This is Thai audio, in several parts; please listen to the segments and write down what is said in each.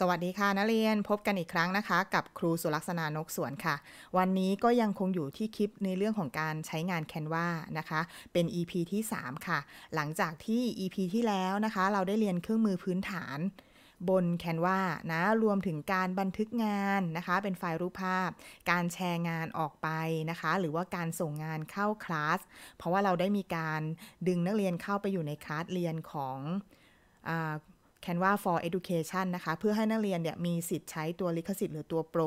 สวัสดีค่ะนักเรียนพบกันอีกครั้งนะคะ กับครูสุลักษณานกสวนค่ะ วันนี้ก็ยังคงอยู่ที่คลิปในเรื่องของการใช้งานแคนวานะคะ เป็น EP ที่ 3 ค่ะ หลังจากที่ EP ที่แล้วนะคะ เราได้เรียนเครื่องมือพื้นฐาน บนแคนวานะรวมถึงการบันทึกงานนะคะ เป็นไฟล์รูปภาพ การแชร์งานออกไปนะคะ หรือว่าการส่งงานเข้าคลาสเพราะว่าเราได้มีการดึงนักเรียนเข้าไปอยู่ในคลาสเรียนของ Canva for Education นะคะ เพื่อให้นักเรียนเนี่ยมีสิทธิ์ใช้ตัวลิขสิทธิ์หรือตัวโปร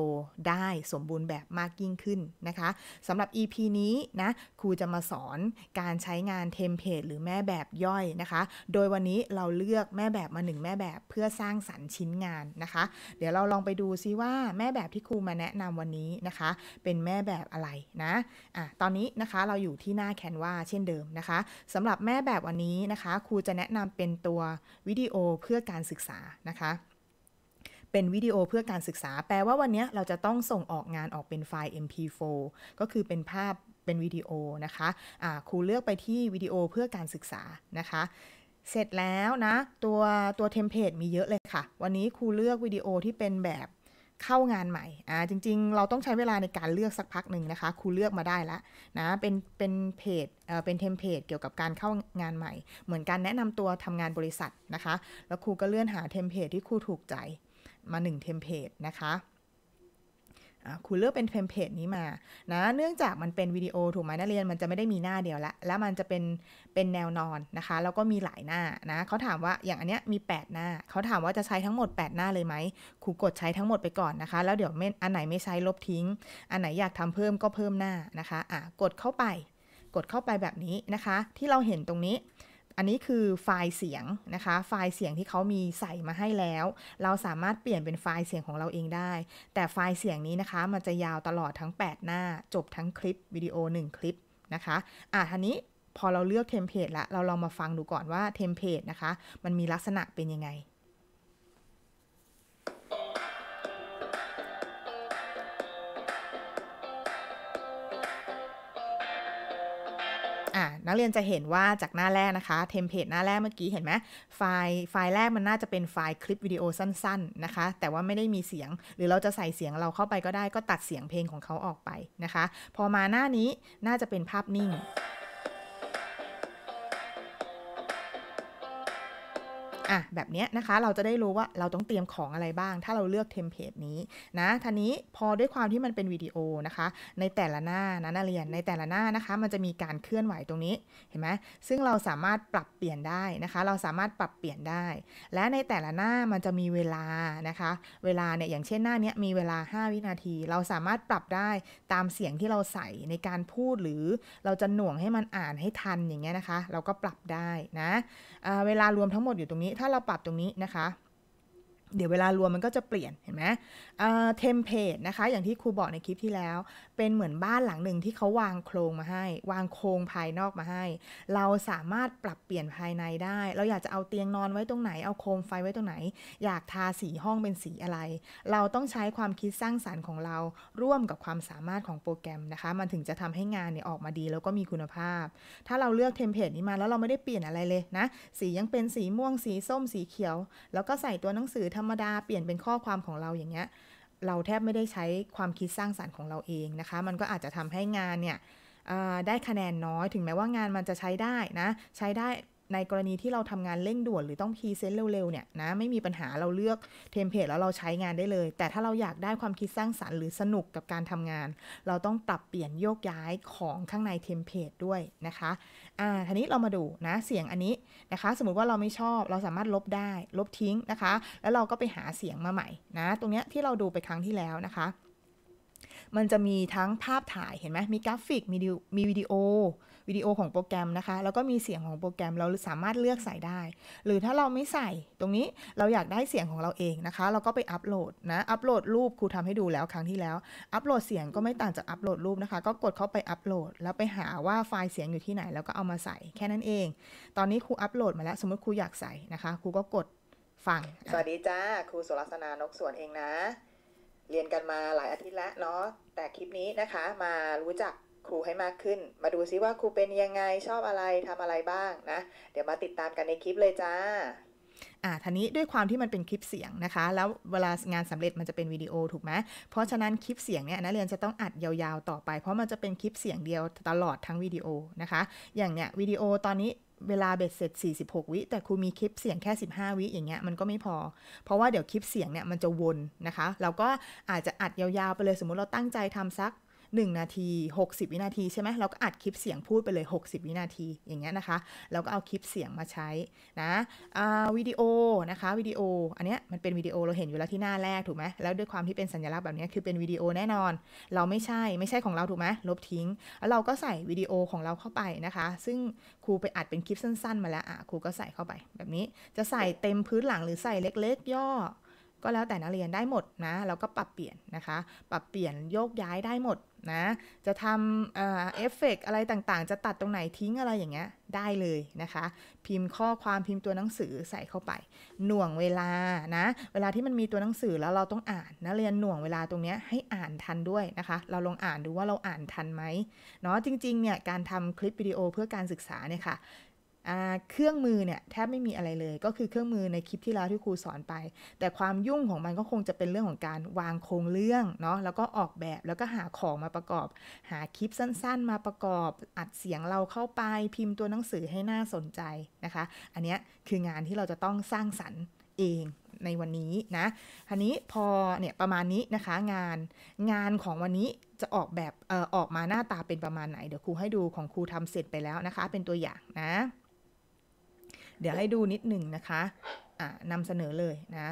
ได้สมบูรณ์แบบมากยิ่งขึ้นนะคะ สำหรับ EP นี้นะ ครูจะมาสอนการใช้งานเทมเพลตหรือแม่แบบย่อยนะคะ โดยวันนี้เราเลือกแม่แบบมาหนึ่งแม่แบบเพื่อสร้างสรรค์ชิ้นงานนะคะ เดี๋ยวเราลองไปดูซิว่าแม่แบบที่ครูมาแนะนำวันนี้นะคะ เป็นแม่แบบอะไรนะอ่ะตอนนี้นะคะเราอยู่ที่หน้าแคนวาเช่นเดิมนะคะสำหรับแม่แบบวันนี้นะคะครูจะแนะนำเป็นตัววิดีโอเพื่อการศึกษานะคะ เป็น วิดีโอเพื่อการศึกษา แปลว่าวันนี้เราจะต้องส่งออกงานออกเป็นไฟล์ MP4 ก็คือเป็นภาพ เป็น วิดีโอนะคะะครูเลือกไปที่วิดีโอเพื่อการศึกษานะคะ เสร็จแล้วนะตัวตัวเทมเพลตมีเยอะเลยค่ะ วันนี้ครูเลือกวิดีโอที่เป็นแบบเข้างานใหม่ อ่า จริงๆเราต้องใช้เวลาในการเลือกสักพักหนึ่งนะคะ ครูเลือกมาได้แล้วนะ เป็น เป็นเพจ เอ่อ เป็นเทมเพลตเกี่ยวกับการเข้างานใหม่ เหมือนการแนะนำตัวทำงานบริษัทนะคะ แล้วครูก็เลื่อนหาเทมเพลตที่ครูถูกใจมา1เทมเพลตนะคะคุณเลือกเป็นเทมเพลตนี้มานะเนื่องจากมันเป็นวิดีโอถูกไหมนักเรียนมันจะไม่ได้มีหน้าเดียวละแล้วมันจะเป็นเป็นแนวนอนนะคะแล้วก็มีหลายหน้านะเขาถามว่าอย่างอันเนี้ยมี8หน้าเขาถามว่าจะใช้ทั้งหมด 8 หน้าเลยไหมครูกดใช้ทั้งหมดไปก่อนนะคะแล้วเดี๋ยวอันไหนไม่ใช้ลบทิ้ง อันไหนอยากทำเพิ่มก็เพิ่มหน้านะคะอ่ะกดเข้าไป กดเข้าไปแบบนี้นะคะ ที่เราเห็นตรงนี้อันนี้คือไฟล์เสียงนะคะ ไฟล์เสียงที่เขามีใส่มาให้แล้ว เราสามารถเปลี่ยนเป็นไฟล์เสียงของเราเองได้ แต่ไฟล์เสียงนี้นะคะ มันจะยาวตลอดทั้ง 8 หน้า จบทั้งคลิปวิดีโอ1คลิปนะคะอ่ะทีนี้พอเราเลือก เทมเพลตละเราลองมาฟังดูก่อนว่าเทมเพลตนะคะ มันมีลักษณะเป็นยังไง่ะนักเรียนจะเห็นว่าจากหน้าแรกนะคะเทมเพลตหน้าแรกเมื่อกี้เห็นไหมไฟล์ไฟล์แรกมันน่าจะเป็นไฟล์คลิปวิดีโอสั้น ๆ นะคะ แต่ว่าไม่ได้มีเสียง หรือเราจะใส่เสียงเราเข้าไปก็ได้ก็ตัดเสียงเพลงของเขาออกไปนะคะ พอมาหน้านี้น่าจะเป็นภาพนิ่งอ่ะแบบเนี้ยนะคะเราจะได้รู้ว่าเราต้องเตรียมของอะไรบ้าง ถ้าเราเลือกเทมเพลตนี้นะทีนี้พอด้วยความที่มันเป็นวิดีโอนะคะในแต่ละหน้านะนักเรียนในแต่ละหน้านะคะ มันจะมีการเคลื่อนไหวตรงนี้เห็นไหมซึ่งเราสามารถปรับเปลี่ยนได้นะคะ เราสามารถปรับเปลี่ยนได้ และในแต่ละหน้ามันจะมีเวลานะคะ เวลาเนี่ยอย่างเช่นหน้านี้มีเวลา 5 วินาที เราสามารถปรับได้ตามเสียงที่เราใส่ในการพูดหรือเราจะหน่วงให้มันอ่านให้ทันอย่างเงี้ยนะคะ เราก็ปรับได้นะเวลารวมทั้งหมดอยู่ตรงนี้ถ้าเราปรับตรงนี้นะคะเดี๋ยวเวลารวมมันก็จะเปลี่ยนเห็นไหมเทมเพลตนะคะ อย่างที่ครูบอกในคลิปที่แล้วเป็นเหมือนบ้านหลังหนึ่งที่เขาวางโครงมาให้ วางโครงภายนอกมาให้ เราสามารถปรับเปลี่ยนภายในได้ เราอยากจะเอาเตียงนอนไว้ตรงไหนเอาโคมไฟไว้ตรงไหน อยากทาสีห้องเป็นสีอะไร เราต้องใช้ความคิดสร้างสารรค์ของเราร่วมกับความสามารถของโปรแกรมนะคะ มันถึงจะทำให้งานเนี่ยออกมาดีแล้วก็มีคุณภาพ ถ้าเราเลือกเทมเพลตนี้มาแล้วเราไม่ได้เปลี่ยนอะไรเลยนะสียังเป็นสีม่วงสีส้มสีเขียวแล้วก็ใส่ตัวหนังสือธรรมดา เปลี่ยนเป็นข้อความของเราอย่างเงี้ย เราแทบไม่ได้ใช้ความคิดสร้างสารรค์ของเราเองนะคะ มันก็อาจจะทำให้งานเนี่ยได้คะแนนน้อย ถึงแม้ว่างานมันจะใช้ได้นะ ใช้ได้ในกรณีที่เราทำงานเร่งด่วนหรือต้องพรีเซนต์เร็ว ๆ เนี่ยนะไม่มีปัญหาเราเลือกเทมเพลตแล้วเราใช้งานได้เลย แต่ถ้าเราอยากได้ความคิดสร้างสรรค์หรือสนุกกับการทำงาน เราต้องปรับเปลี่ยนโยกย้ายของข้างในเทมเพลตด้วยนะคะอ่าทีนี้เรามาดูนะเสียงอันนี้นะคะ สมมุติว่าเราไม่ชอบเราสามารถลบได้ ลบทิ้งนะคะ แล้วเราก็ไปหาเสียงมาใหม่ นะ ตรงเนี้ยที่เราดูไปครั้งที่แล้วนะคะมันจะมีทั้งภาพถ่ายเห็นไหม มีกราฟิก มีมีวิดีโอวิดีโอของโปรแกรมนะคะ แล้วก็มีเสียงของโปรแกรมเราสามารถเลือกใส่ได้ หรือถ้าเราไม่ใส่ ตรงนี้ เราอยากได้เสียงของเราเองนะคะ เราก็ไปอัปโหลดนะ อัปโหลดรูปครูทำให้ดูแล้วครั้งที่แล้ว อัปโหลดเสียงก็ไม่ต่างจากอัปโหลดรูปนะคะ ก็กดเข้าไปอัปโหลด แล้วไปหาว่าไฟล์เสียงอยู่ที่ไหน แล้วก็เอามาใส่ แค่นั้นเอง ตอนนี้ครูอัปโหลดมาแล้วสมมติครูอยากใส่นะคะ ครูก็กดฟังสวัสดีจ้าครูสุรันานกสวนเองนะเรียนกันมาหลายอาทิตย์ละเนาะแต่คลิปนี้นะคะมารู้จักครูให้มากขึ้น มาดูซิว่าครูเป็นยังไงชอบอะไรทำอะไรบ้างนะ เดี๋ยวมาติดตามกันในคลิปเลยจ้า อ่าทีนี้ด้วยความที่มันเป็นคลิปเสียงนะคะ แล้วเวลางานสำเร็จมันจะเป็นวิดีโอถูกไหมเพราะฉะนั้นคลิปเสียงเนี่ยนักเรียนจะต้องอัดยาวๆต่อไปเพราะมันจะเป็นคลิปเสียงเดียวตลอดทั้งวิดีโอนะคะ อย่างเนี้ยวิดีโอตอนนี้เวลาเบ็ดเสร็จ46 วิ แต่ครูมีคลิปเสียงแค่ 15 วิอย่างเงี้ยมันก็ไม่พอ เพราะว่าเดี๋ยวคลิปเสียงเนี่ย มันจะวนนะคะ เราก็อาจจะอัดยาว ๆ ไปเลยสมมติเราตั้งใจทำสัก1นาที 60 วินาทีใช่ไหมเราก็อัดคลิปเสียงพูดไปเลย 60 วินาทีอย่างเงี้ยนะคะเราก็เอาคลิปเสียงมาใช้นะวิดีโอนะคะวิดีโอ อันเนี้ยมันเป็นวิดีโอเราเห็นอยู่แล้วที่หน้าแรกถูกไหมแล้วด้วยความที่เป็นสัญลักษณ์แบบนี้คือเป็นวิดีโอแน่นอน เราไม่ใช่ไม่ใช่ของเราถูกไหมลบทิ้งแล้วเราก็ใส่วิดีโอของเราเข้าไปนะคะ ซึ่งครูไปอัดเป็นคลิปสั้น ๆมาแล้วอ่ะครูก็ใส่เข้าไปแบบนี้จะใส่เต็มพื้นหลังหรือใส่เล็กๆย่อก็แล้วแต่นักเรียนได้หมดนะ แล้วก็ปรับเปลี่ยนนะคะ ปรับเปลี่ยนโยกย้ายได้หมดนะจะทำเอฟเฟกอะไรต่างๆ จะตัดตรงไหนทิ้งอะไรอย่างเงี้ยได้เลยนะคะ พิมพ์ข้อความพิมพ์ตัวหนังสือใส่เข้าไป หน่วงเวลานะเวลาที่มันมีตัวหนังสือแล้วเราต้องอ่านนะเรียนหน่วงเวลาตรงเนี้ยให้อ่านทันด้วยนะคะ เราลองอ่านดูว่าเราอ่านทันไหมเนาะจริงๆเนี่ยการทำคลิปวิดีโอเพื่อการศึกษาเนี่ยค่ะเครื่องมือเนี่ยแทบไม่มีอะไรเลย ก็คือเครื่องมือในคลิปที่แล้วที่ครูสอนไป แต่ความยุ่งของมันก็คงจะเป็นเรื่องของการวางโครงเรื่องเนาะแล้วก็ออกแบบแล้วก็หาของมาประกอบ หาคลิปสั้นๆ มาประกอบอัดเสียงเราเข้าไปพิมพ์ตัวหนังสือให้น่าสนใจนะคะ อันนี้คืองานที่เราจะต้องสร้างสรรค์เองในวันนี้นะอันนี้พอเนี่ยประมาณนี้นะคะ งานงานของวันนี้จะออกแบบออออกมาหน้าตาเป็นประมาณไหนเดี๋ยวครูให้ดูของครูทำเสร็จไปแล้วนะคะ เป็นตัวอย่างนะเดี๋ยวให้ดูนิดหนึ่งนะคะนำเสนอเลยนะ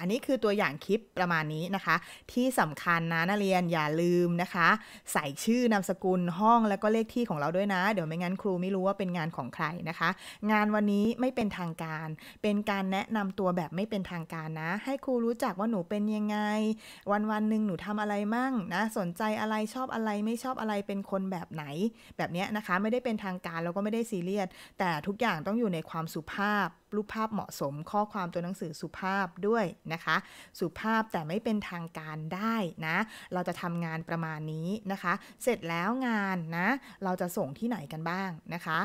อันนี้คือตัวอย่างคลิปประมาณนี้นะคะ ที่สำคัญนะนักเรียนอย่าลืมนะคะ ใส่ชื่อนามสกุลห้องแล้วก็เลขที่ของเราด้วยนะ เดี๋ยวไม่งั้นครูไม่รู้ว่าเป็นงานของใครนะคะ งานวันนี้ไม่เป็นทางการ เป็นการแนะนำตัวแบบไม่เป็นทางการนะ ให้ครูรู้จักว่าหนูเป็นยังไง วันวันหนึ่งหนูทำอะไรมั่งนะสนใจอะไรชอบอะไรไม่ชอบอะไรเป็นคนแบบไหน แบบนี้นะคะไม่ได้เป็นทางการแล้วก็ไม่ได้ซีเรียสแต่ทุกอย่างต้องอยู่ในความสุภาพรูปภาพเหมาะสมข้อความตัวหนังสือสุภาพด้วยนะคะ สุภาพแต่ไม่เป็นทางการได้นะ เราจะทำงานประมาณนี้นะคะ เสร็จแล้วงานนะ เราจะส่งที่ไหนกันบ้างนะคะ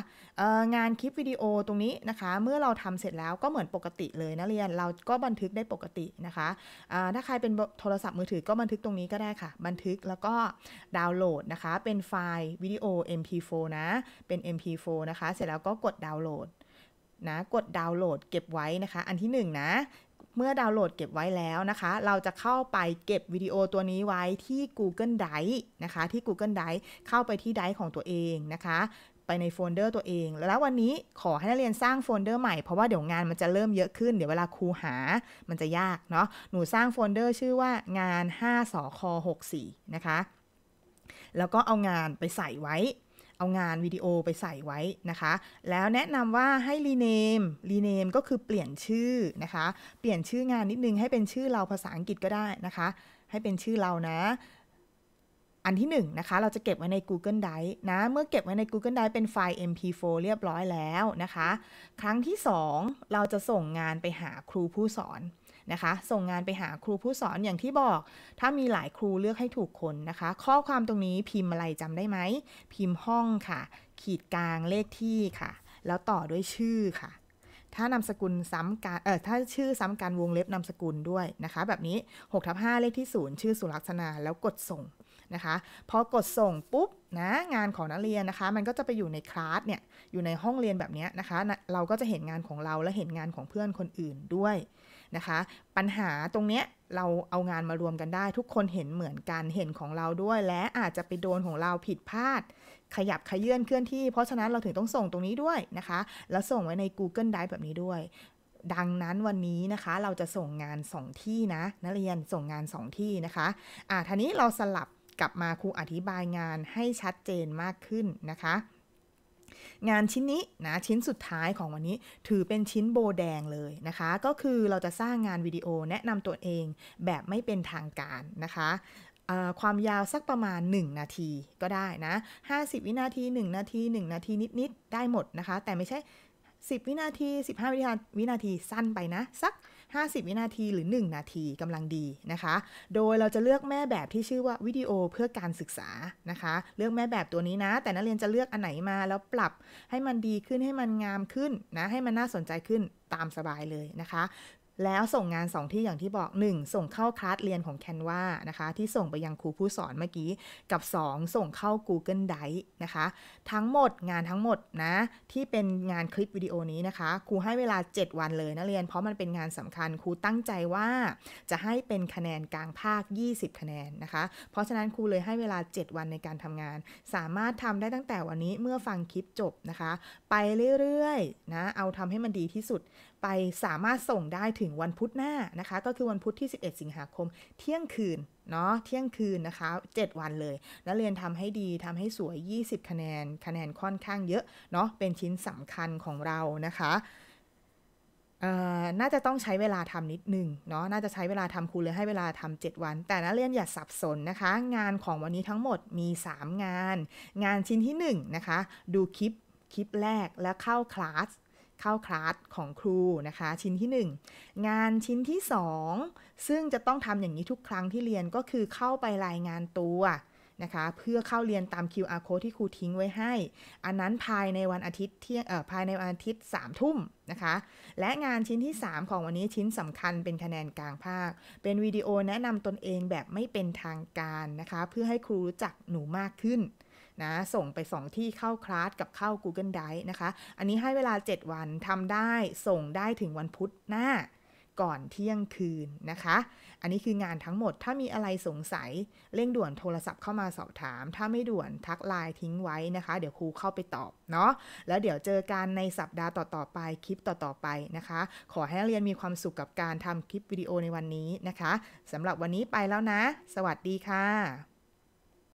งานคลิปวิดีโอตรงนี้นะคะ เมื่อเราทำเสร็จแล้วก็เหมือนปกติเลยนะเรียน เราก็บันทึกได้ปกตินะคะ ถ้าใครเป็นโทรศัพท์มือถือก็บันทึกตรงนี้ก็ได้ค่ะ บันทึกแล้วก็ดาวน์โหลดนะคะ เป็นไฟล์วิดีโอ MP4 นะ เป็น MP4 นะคะ เสร็จแล้วก็กดดาวน์โหลดนะกดดาวน์โหลดเก็บไว้นะคะ อันที่1นนะเมื่อดาวน์โหลดเก็บไว้แล้วนะคะ เราจะเข้าไปเก็บวิดีโอตัวนี้ไว้ที่ Google Drive นะคะที่ Google Drive เข้าไปที่ไดร์ของตัวเองนะคะไปในโฟลเดอร์ตัวเอง แล้ววันนี้ขอให้นักเรียนสร้างโฟลเดอร์ใหม่เพราะว่าเดี๋ยวงานมันจะเริ่มเยอะขึ้นเดี๋ยวเวลาครูหามันจะยากเนาะหนูสร้างโฟลเดอร์ชื่อว่างาน5สค64นะคะแล้วก็เอางานไปใส่ไว้เอางานวิดีโอไปใส่ไว้นะคะ แล้วแนะนำว่าให้รีเนมรีเนมก็คือเปลี่ยนชื่อนะคะ เปลี่ยนชื่องานนิดนึงให้เป็นชื่อเราภาษาอังกฤษก็ได้นะคะ ให้เป็นชื่อเรานะ อันที่1นนะคะเราจะเก็บไว้ใน Google Drive นะ เมื่อเก็บไว้ใน Google Drive เป็นไฟล์ MP4 เรียบร้อยแล้วนะคะ ครั้งที่ 2 เราจะส่งงานไปหาครูผู้สอนนะคะส่งงานไปหาครูผู้สอนอย่างที่บอก ถ้ามีหลายครูเลือกให้ถูกคนนะคะ ข้อความตรงนี้พิมพ์อะไรจำได้ไหมพิมพ์ห้องค่ะ ขีดกลางเลขที่ค่ะ แล้วต่อด้วยชื่อค่ะ ถ้านามสกุลซ้ำกันเออถ้าชื่อซ้ำกันวงเล็บนามสกุลด้วยนะคะ แบบนี้6ทับ5เลขที่0ชื่อสุลักษณาแล้วกดส่งนะคะ พอกดส่งปุ๊บนะงานของนักเรียนนะคะ มันก็จะไปอยู่ในคลาสเนี่ยอยู่ในห้องเรียนแบบนี้นะคะ เราก็จะเห็นงานของเราและเห็นงานของเพื่อนคนอื่นด้วยนะคะ ปัญหาตรงเนี้ยเราเอางานมารวมกันได้ ทุกคนเห็นเหมือนกันเห็นของเราด้วย และอาจจะไปโดนของเราผิดพลาด ขยับขยื่นเคลื่อนที่เพราะฉะนั้นเราถึงต้องส่งตรงนี้ด้วยนะคะแล้วส่งไว้ใน Google Drive แบบนี้ด้วย ดังนั้นวันนี้นะคะเราจะส่งงาน2ที่นะ นักเรียนส่งงาน2ที่นะคะอ่าทีนี้เราสลับกลับมาครูอธิบายงานให้ชัดเจนมากขึ้นนะคะงานชิ้นนี้นะ ชิ้นสุดท้ายของวันนี้ถือเป็นชิ้นโบแดงเลยนะคะ ก็คือเราจะสร้างงานวิดีโอแนะนำตัวเองแบบไม่เป็นทางการนะคะความยาวสักประมาณ 1 นาทีก็ได้นะ50 วินาที 1 นาที 1 นาทีนิดๆได้หมดนะคะ แต่ไม่ใช่ 10 วินาที 15 วินาทีสั้นไปนะ สัก50วินาทีหรือ 1 นาทีกำลังดีนะคะ โดยเราจะเลือกแม่แบบที่ชื่อว่า วิดีโอเพื่อการศึกษานะคะ เลือกแม่แบบตัวนี้นะ แต่นักเรียนจะเลือกอันไหนมาแล้วปรับให้มันดีขึ้นให้มันงามขึ้นนะให้มันน่าสนใจขึ้นตามสบายเลยนะคะแล้วส่งงาน 2 ที่อย่างที่บอก 1. ส่งเข้าคลาสเรียนของแคนวานะคะที่ส่งไปยังครูผู้สอนเมื่อกี้ กับ 2. ส่งเข้า Google Drive นะคะ ทั้งหมดงานทั้งหมดนะที่เป็นงานคลิปวิดีโอนี้นะคะครูให้เวลา 7 วันเลยนะเรียน เพราะมันเป็นงานสำคัญครูตั้งใจว่าจะให้เป็นคะแนนกลางภาค 20 คะแนนนะคะเพราะฉะนั้นครูเลยให้เวลา 7 วันในการทำงาน สามารถทำได้ตั้งแต่วันนี้เมื่อฟังคลิปจบนะคะ ไปเรื่อยๆนะเอาทำให้มันดีที่สุดไปสามารถส่งได้ถึงวันพุธหน้านะคะก็คือวันพุธที่ 11 สิงหาคมเที่ยงคืนเนาะเที่ยงคืนนะคะ7วันเลยแล้วเรียนทำให้ดีทำให้สวย 20 คะแนนคะแนนค่อนข้างเยอะเนาะเป็นชิ้นสำคัญของเรานะคะน่าจะต้องใช้เวลาทำนิดนึงเนาะน่าจะใช้เวลาทำครูเลยให้เวลา ทำ 7 วัน แต่นักเรียนอย่าสับสนนะคะงานของวันนี้ทั้งหมดมี 3 งาน งานชิ้นที่1นะคะดูคลิปคลิปแรกและเข้าคลาสเข้าคลาสของครูนะคะชิ้นที่ 1 งานชิ้นที่ 2 ซึ่งจะต้องทำอย่างนี้ทุกครั้งที่เรียนก็คือเข้าไปรายงานตัวนะคะเพื่อเข้าเรียนตาม QR code ที่ครูทิ้งไว้ให้ อันนั้นภายในวันอาทิตย์ที่ภายในวันอาทิตย์3ามทุ่มนะคะและงานชิ้นที่ 3 ของวันนี้ชิ้นสำคัญเป็นคะแนนกลางภาค เป็นวิดีโอแนะนำตนเองแบบไม่เป็นทางการนะคะเพื่อให้ครูรู้จักหนูมากขึ้นนะส่งไป 2 ที่เข้าคลาสกับเข้า Google Drive นะคะ อันนี้ให้เวลา 7 วันทำได้ส่งได้ถึงวันพุธหน้าก่อนเที่ยงคืนนะคะ อันนี้คืองานทั้งหมดถ้ามีอะไรสงสัยเร่งด่วนโทรศัพท์เข้ามาสอบถาม ถ้าไม่ด่วนทักไลน์ทิ้งไว้นะคะ เดี๋ยวครูเข้าไปตอบเนาะแล้วเดี๋ยวเจอกันในสัปดาห์ต่อ ๆ ไปคลิปต่อๆไปนะคะ ขอให้เรียนมีความสุขกับการทำคลิปวิดีโอในวันนี้นะคะสำหรับวันนี้ไปแล้วนะ สวัสดีค่ะ